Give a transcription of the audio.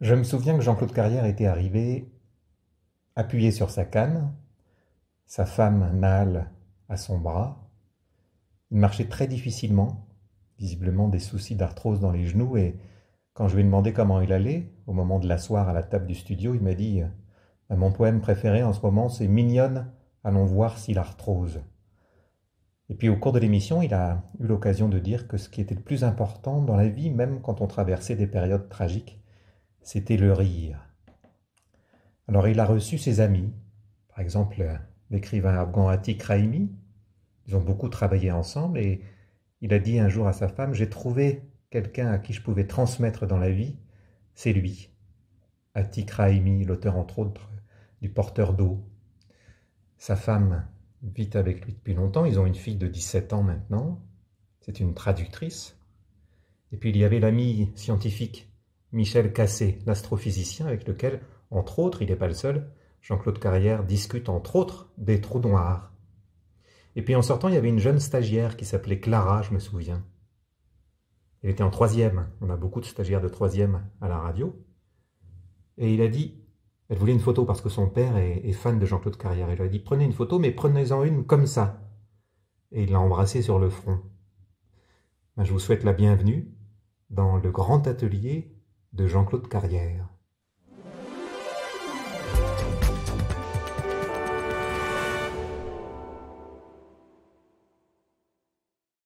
Je me souviens que Jean-Claude Carrière était arrivé appuyé sur sa canne, sa femme nâle à son bras. Il marchait très difficilement, visiblement des soucis d'arthrose dans les genoux, et quand je lui ai demandé comment il allait, au moment de l'asseoir à la table du studio, il m'a dit euh, Mon poème préféré en ce moment, c'est Mignonne, allons voir si l'arthrose. Et puis au cours de l'émission, il a eu l'occasion de dire que ce qui était le plus important dans la vie, même quand on traversait des périodes tragiques, c'était le rire. Alors il a reçu ses amis, par exemple l'écrivain afghan Atik Raimi, ils ont beaucoup travaillé ensemble et il a dit un jour à sa femme, j'ai trouvé quelqu'un à qui je pouvais transmettre dans la vie, c'est lui. Atik Raimi, l'auteur entre autres du porteur d'eau. Sa femme vit avec lui depuis longtemps, ils ont une fille de 17 ans maintenant, c'est une traductrice. Et puis il y avait l'ami scientifique Michel Cassé, l'astrophysicien avec lequel, entre autres, il n'est pas le seul, Jean-Claude Carrière discute entre autres des trous noirs. Et puis en sortant, il y avait une jeune stagiaire qui s'appelait Clara, je me souviens. Elle était en troisième, on a beaucoup de stagiaires de troisième à la radio. Et il a dit, elle voulait une photo parce que son père est, fan de Jean-Claude Carrière. Il lui a dit, prenez une photo, mais prenez-en une comme ça. Et il l'a embrassée sur le front. Ben, je vous souhaite la bienvenue dans le grand atelier de Jean-Claude Carrière.